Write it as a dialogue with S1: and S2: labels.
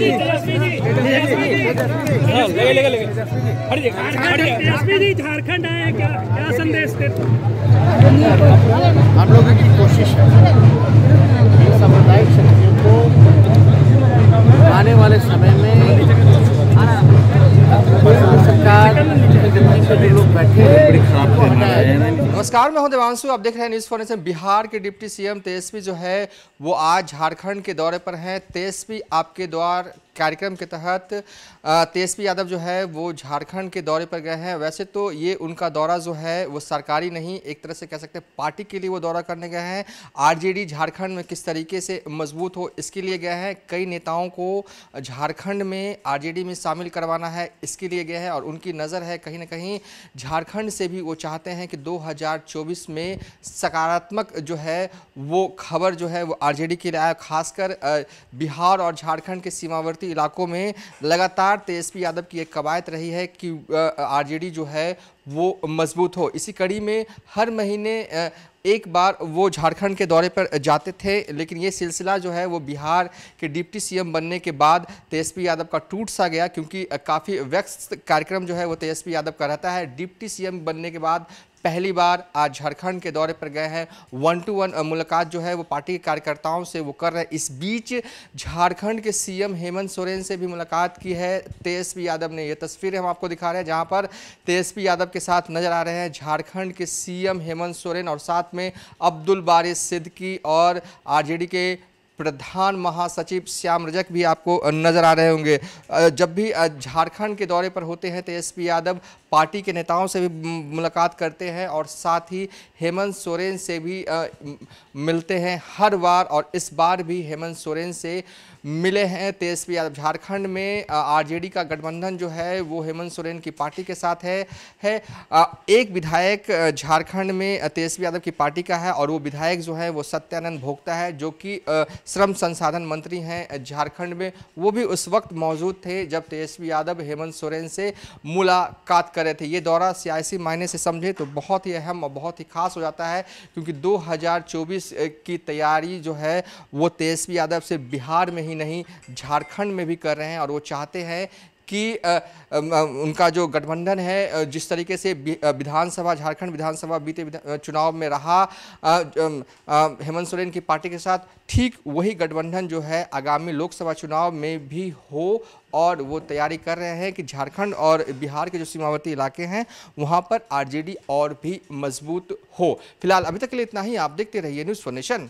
S1: जी
S2: झारखंड
S1: आए क्या क्या संदेश हम लोगों की कोशिश है सामुदायिक शक्तियों को आने वाले समय में सरकार लोग बैठे बड़ी खराब नमस्कार मैं हूं देवांशु आप देख रहे हैं न्यूज फॉरेंसन बिहार के डिप्टी सीएम तेजस्वी जो है वो आज झारखंड के दौरे पर हैं तेजस्वी आपके द्वार कार्यक्रम के तहत तेजस्वी यादव जो है वो झारखंड के दौरे पर गए हैं वैसे तो ये उनका दौरा जो है वो सरकारी नहीं एक तरह से कह सकते हैं पार्टी के लिए वो दौरा करने गए हैं आरजेडी झारखंड में किस तरीके से मजबूत हो इसके लिए गए हैं कई नेताओं को झारखंड में आरजेडी में शामिल करवाना है इसके लिए गए हैं और उनकी नज़र है कहीं ना कहीं झारखंड से भी वो चाहते हैं कि दो में सकारात्मक जो है वो खबर जो है वो आर के लिए आए खासकर बिहार और झारखंड के सीमावर्ती इलाकों में लगातार तेजस्वी यादव की एक कवायत रही है कि आरजेडी जो है वो मजबूत हो इसी कड़ी में हर महीने एक बार वो झारखंड के दौरे पर जाते थे लेकिन ये सिलसिला जो है वो बिहार के डिप्टी सीएम बनने के बाद तेजस्वी यादव का टूट सा गया क्योंकि काफ़ी व्यस्त कार्यक्रम जो है वो तेजस्वी यादव का रहता है डिप्टी सीएम बनने के बाद पहली बार आज झारखंड के दौरे पर गए हैं वन टू वन मुलाकात जो है वो पार्टी के कार्यकर्ताओं से वो कर रहे हैं इस बीच झारखंड के सीएम हेमंत सोरेन से भी मुलाकात की है तेजस्वी यादव ने ये तस्वीरें हम आपको दिखा रहे हैं जहाँ पर तेजस्वी यादव के साथ नजर आ रहे हैं झारखंड के सीएम हेमंत सोरेन और साथ में अब्दुल बारी सिद्दकी और आरजेडी के प्रधान महासचिव श्याम रजक भी आपको नज़र आ रहे होंगे जब भी झारखंड के दौरे पर होते हैं तो एस पी यादव पार्टी के नेताओं से भी मुलाकात करते हैं और साथ ही हेमंत सोरेन से भी मिलते हैं हर बार और इस बार भी हेमंत सोरेन से मिले हैं तेजस्वी तो यादव झारखंड में आरजेडी का गठबंधन जो है वो हेमंत सोरेन की पार्टी के साथ है है एक विधायक झारखंड में तेजस्वी तो यादव की पार्टी का है और वो विधायक जो है वो सत्यानंद भोक्ता है जो कि श्रम संसाधन मंत्री हैं झारखंड में वो भी उस वक्त मौजूद थे जब तेजस्वी यादव हेमंत सोरेन से मुलाकात कर रहे थे ये दौरा सियासी मायने से समझे तो बहुत ही अहम और बहुत ही खास हो जाता है क्योंकि 2024 की तैयारी जो है वो तेजस्वी यादव से बिहार में ही नहीं झारखंड में भी कर रहे हैं और वो चाहते हैं कि उनका जो गठबंधन है जिस तरीके से विधानसभा झारखंड विधानसभा बीते चुनाव में रहा हेमंत सोरेन की पार्टी के साथ ठीक वही गठबंधन जो है आगामी लोकसभा चुनाव में भी हो और वो तैयारी कर रहे हैं कि झारखंड और बिहार के जो सीमावर्ती इलाके हैं वहाँ पर आरजेडी और भी मजबूत हो फिलहाल अभी तक के लिए इतना ही आप देखते रहिए न्यूज़ फॉर नेशन